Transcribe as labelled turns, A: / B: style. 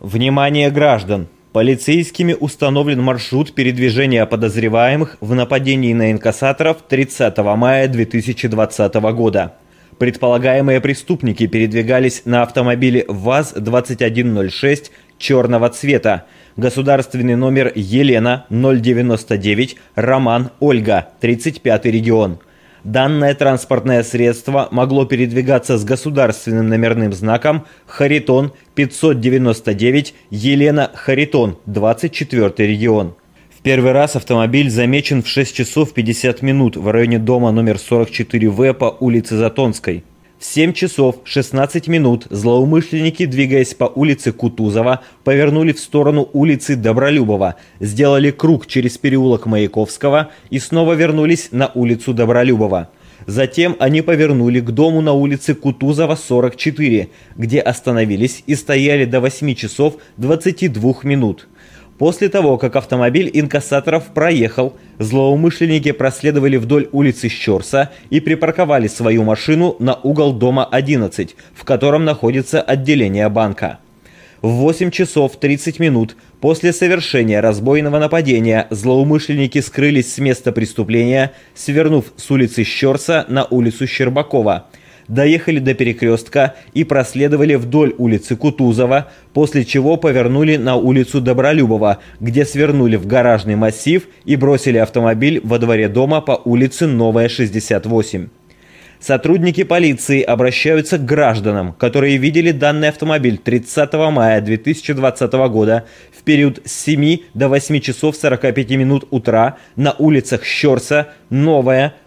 A: Внимание граждан! Полицейскими установлен маршрут передвижения подозреваемых в нападении на инкассаторов 30 мая 2020 года. Предполагаемые преступники передвигались на автомобиле ВАЗ-2106 черного цвета, государственный номер Елена 099, Роман Ольга, 35 регион – Данное транспортное средство могло передвигаться с государственным номерным знаком Харитон 599 Елена Харитон, 24 регион. В первый раз автомобиль замечен в 6 часов 50 минут в районе дома номер 44В по улице Затонской. В 7 часов 16 минут злоумышленники, двигаясь по улице Кутузова, повернули в сторону улицы Добролюбова, сделали круг через переулок Маяковского и снова вернулись на улицу Добролюбова. Затем они повернули к дому на улице Кутузова, 44, где остановились и стояли до 8 часов 22 минут. После того, как автомобиль инкассаторов проехал, злоумышленники проследовали вдоль улицы Щерса и припарковали свою машину на угол дома 11, в котором находится отделение банка. В 8 часов 30 минут после совершения разбойного нападения злоумышленники скрылись с места преступления, свернув с улицы Щерса на улицу Щербакова – доехали до перекрестка и проследовали вдоль улицы Кутузова, после чего повернули на улицу Добролюбова, где свернули в гаражный массив и бросили автомобиль во дворе дома по улице Новая, 68. Сотрудники полиции обращаются к гражданам, которые видели данный автомобиль 30 мая 2020 года в период с 7 до 8 часов 45 минут утра на улицах Щерса, Новая,